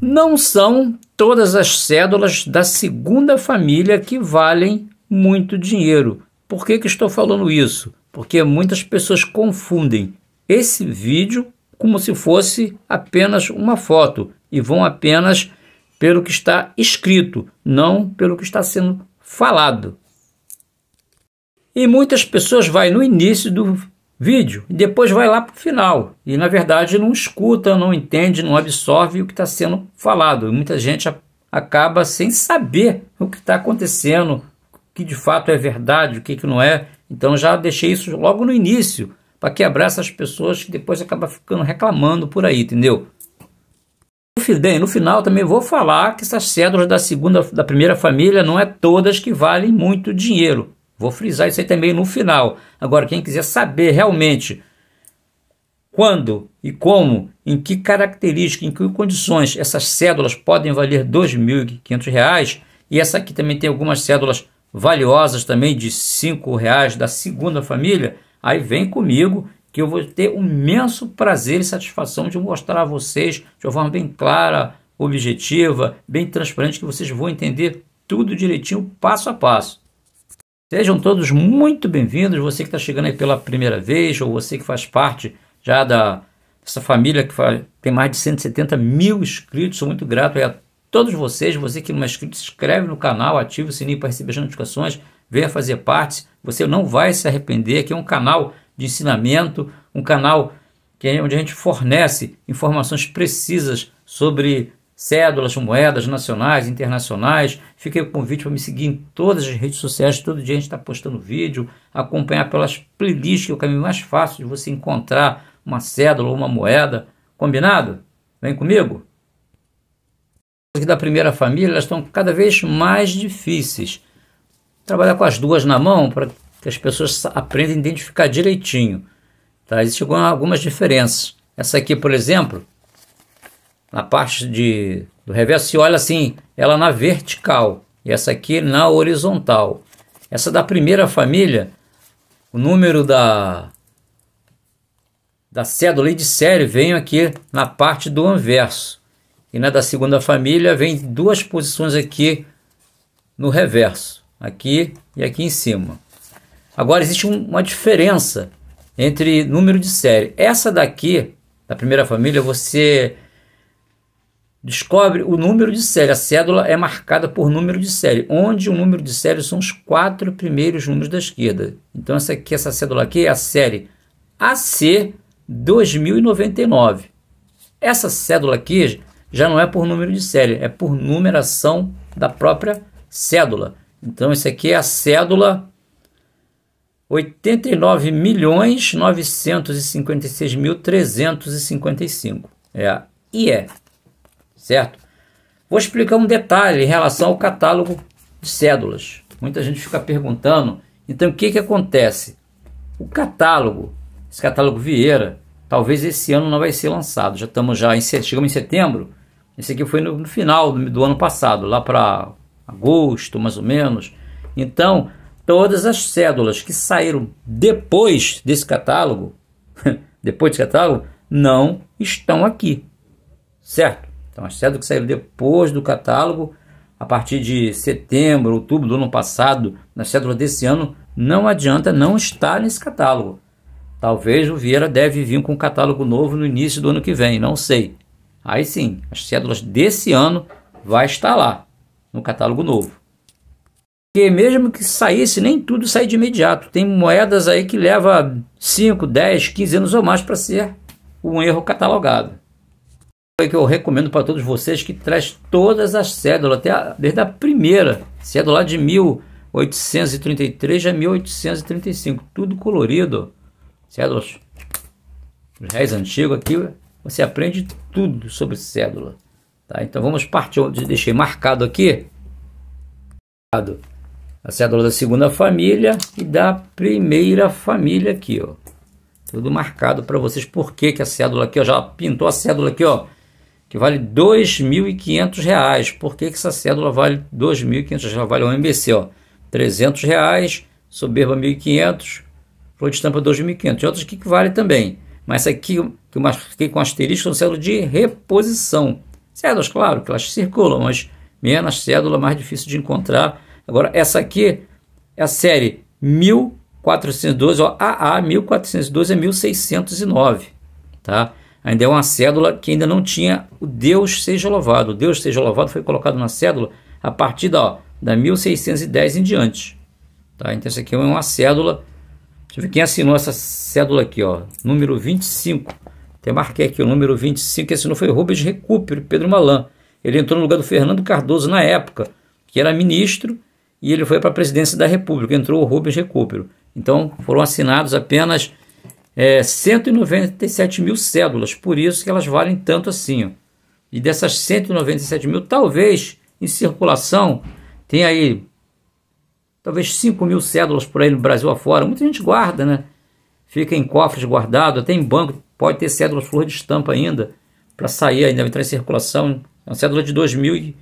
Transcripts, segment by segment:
Não são todas as cédulas da segunda família que valem muito dinheiro. Por que, que estou falando isso? Porque muitas pessoas confundem esse vídeo como se fosse apenas uma foto e vão apenas pelo que está escrito, não pelo que está sendo falado. E muitas pessoas vão no início do vídeo e depois vai lá para o final e na verdade não escuta, não entende, não absorve o que está sendo falado. Muita gente acaba sem saber o que está acontecendo, o que de fato é verdade, o que, que não é. Então já deixei isso logo no início para quebrar essas pessoas que depois acaba ficando reclamando por aí, entendeu? Bem, no final também vou falar que essas cédulas da segunda, da primeira família não é todas que valem muito dinheiro. Vou frisar isso aí também no final. Agora, quem quiser saber realmente quando e como, em que característica, em que condições essas cédulas podem valer R$ 2.500, e essa aqui também tem algumas cédulas valiosas também de R$ 5,00 da segunda família, aí vem comigo que eu vou ter um imenso prazer e satisfação de mostrar a vocês de uma forma bem clara, objetiva, bem transparente, que vocês vão entender tudo direitinho, passo a passo. Sejam todos muito bem-vindos. Você que está chegando aí pela primeira vez, ou você que faz parte já da, dessa família que faz, tem mais de 170 mil inscritos. Sou muito grato a todos vocês. Você que não é inscrito, se inscreve no canal, ativa o sininho para receber as notificações, venha fazer parte. Você não vai se arrepender. Aqui é um canal de ensinamento, um canal que é onde a gente fornece informações precisas sobre cédulas, moedas nacionais, internacionais. Fiquei com o convite para me seguir em todas as redes sociais. Todo dia a gente está postando vídeo, acompanhar pelas playlists, que é o caminho mais fácil de você encontrar uma cédula ou uma moeda. Combinado? Vem comigo? Aqui da primeira família, elas estão cada vez mais difíceis. Trabalhar com as duas na mão para que as pessoas aprendam a identificar direitinho. Tá? Existem algumas diferenças. Essa aqui, por exemplo, na parte de, do reverso, se olha assim, ela na vertical e essa aqui na horizontal. Essa da primeira família, o número da, da cédula e de série vem aqui na parte do anverso. E na da segunda família vem duas posições aqui no reverso, aqui e aqui em cima. Agora existe um, uma diferença entre número de série. Essa daqui, da primeira família, você Descobre o número de série. A cédula é marcada por número de série, onde o número de série são os quatro primeiros números da esquerda. Então, essa, aqui, essa cédula aqui é a série AC 2099. Essa cédula aqui já não é por número de série, é por numeração da própria cédula. Então, isso aqui é a cédula 89 milhões 956.355. É a IE certo? Vou explicar um detalhe em relação ao catálogo de cédulas. Muita gente fica perguntando, então o que, que acontece? O catálogo, esse catálogo Vieira, talvez esse ano não vai ser lançado. Já estamos já em, chegamos em setembro. Esse aqui foi no, no final do, do ano passado, lá para agosto, mais ou menos. Então, todas as cédulas que saíram depois desse catálogo, depois desse catálogo, não estão aqui, certo? Então as cédulas que saíram depois do catálogo, a partir de setembro, outubro do ano passado, nas cédulas desse ano, não adianta não estar nesse catálogo. Talvez o Vieira deve vir com um catálogo novo no início do ano que vem, não sei. Aí sim, as cédulas desse ano vai estar lá, no catálogo novo. Porque mesmo que saísse, nem tudo sai de imediato. Tem moedas aí que leva 5, 10, 15 anos ou mais para ser um erro catalogado que eu recomendo para todos vocês, que traz todas as cédulas, até a, desde a primeira, cédula de 1833 a 1835, tudo colorido. Cédulas, os réis antigos aqui, você aprende tudo sobre cédula. Tá? Então vamos partir, deixei marcado aqui, a cédula da segunda família e da primeira família aqui, ó. Tudo marcado para vocês, porque que a cédula aqui, ó, já pintou a cédula aqui, ó, que vale R$ 2.500. Por que, que essa cédula vale R$ 2.500? Ela vale um MBC, ó, R$ 300,00, Soberba R$ 1.500, Flor de Estampa R$ 2.500. E outras que, que vale também. Mas essa aqui que eu marquei com asterisco é uma cédulas de reposição. Cédulas, claro, que elas circulam, mas menos cédula, mais difícil de encontrar. Agora, essa aqui é a série 1412, ó, AA 1412 é 1609, tá? ainda é uma cédula que ainda não tinha o Deus seja louvado. O Deus seja louvado foi colocado na cédula a partir da, ó, da 1610 em diante. Tá? Então isso aqui é uma cédula. Deixa eu ver quem assinou essa cédula aqui, ó, número 25. Até marquei aqui o número 25, que assinou foi Rubens Recupero, Pedro Malan. Ele entrou no lugar do Fernando Cardoso na época, que era ministro, e ele foi para a presidência da República, entrou o Rubens Recupero. Então foram assinados apenas é, 197 mil cédulas, por isso que elas valem tanto assim. Ó. E dessas 197 mil, talvez em circulação tem aí talvez 5 mil cédulas por aí no Brasil afora. Muita gente guarda, né? Fica em cofres guardado, até em banco. Pode ter cédulas flor de estampa ainda para sair, ainda entrar em circulação. É uma cédula de 2000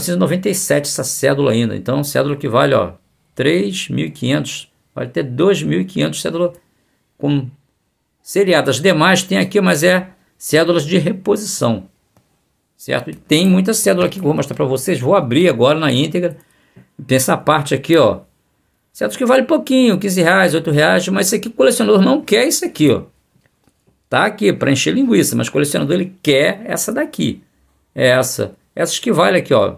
1997 essa cédula ainda. Então, cédula que vale, ó, 3.500 pode ter 2.500 cédulas com seriadas. Demais tem aqui, mas é cédulas de reposição, certo? tem muita cédula aqui que eu vou mostrar para vocês. Vou abrir agora na íntegra. Tem essa parte aqui, ó. Certo que vale pouquinho, 15 reais, 8 reais, mas esse aqui o colecionador não quer isso aqui, ó. Tá aqui para encher linguiça, mas o colecionador ele quer essa daqui. É essa. Essas que vale aqui, ó.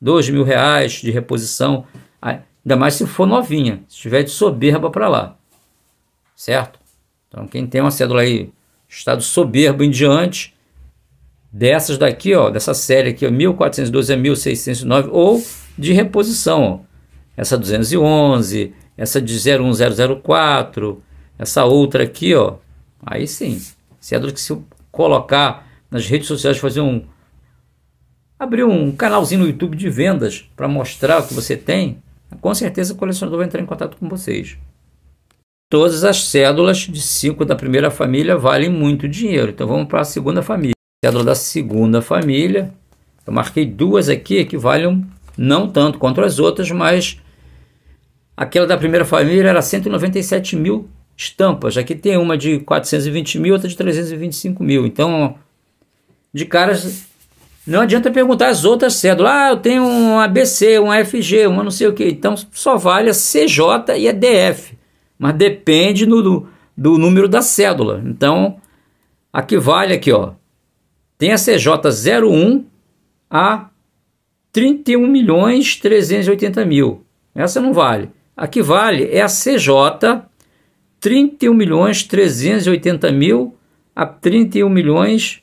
2 mil reais de reposição. Ainda mais se for novinha, se tiver de soberba para lá. Certo? Então quem tem uma cédula aí, estado soberbo em diante, dessas daqui, ó, dessa série aqui, ó, 1412 a 1609, ou de reposição, ó, essa 211, essa de 01004, essa outra aqui, ó, aí sim, cédula que se eu colocar nas redes sociais, fazer um, abrir um canalzinho no YouTube de vendas para mostrar o que você tem, com certeza o colecionador vai entrar em contato com vocês. Todas as cédulas de 5 da primeira família valem muito dinheiro. Então vamos para a segunda família. Cédula da segunda família. Eu marquei duas aqui que valem não tanto quanto as outras, mas aquela da primeira família era 197 mil estampas. Aqui tem uma de 420 mil, outra de 325 mil. Então, de caras não adianta perguntar as outras cédulas. Ah, eu tenho um ABC, um FG, uma não sei o que. Então só vale a CJ e a DF. Mas depende no, do, do número da cédula. Então, aqui vale aqui, ó. Tem a CJ01 a 31 milhões 380 mil. Essa não vale. Aqui vale é a CJ 31 milhões 380 mil a 31 milhões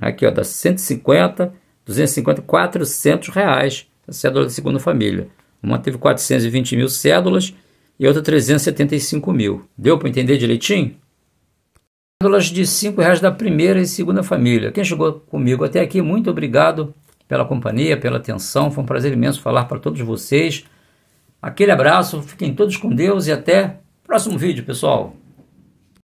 Aqui, ó, dá 150, 250, 400 reais a tá? cédula da segunda família. Uma teve 420 mil cédulas e outra 375 mil. Deu para entender direitinho? Cédulas de R$ reais da primeira e segunda família. Quem chegou comigo até aqui, muito obrigado pela companhia, pela atenção. Foi um prazer imenso falar para todos vocês. Aquele abraço, fiquem todos com Deus e até próximo vídeo, pessoal.